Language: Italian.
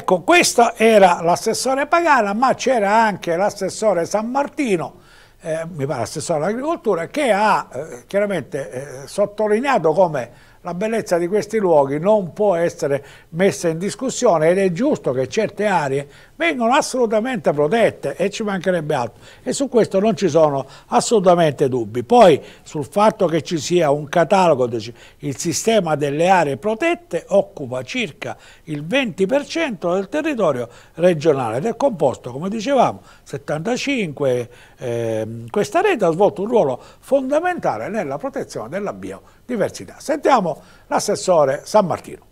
Ecco, questo era l'assessore Pagana, ma c'era anche l'assessore San Martino, eh, mi pare l'assessore dell'agricoltura, che ha eh, chiaramente eh, sottolineato come la bellezza di questi luoghi non può essere messa in discussione ed è giusto che certe aree vengano assolutamente protette e ci mancherebbe altro. E su questo non ci sono assolutamente dubbi. Poi sul fatto che ci sia un catalogo, il sistema delle aree protette occupa circa il 20% del territorio regionale ed è composto, come dicevamo, 75. Eh, questa rete ha svolto un ruolo fondamentale nella protezione della biodiversità. Sentiamo l'assessore San Martino.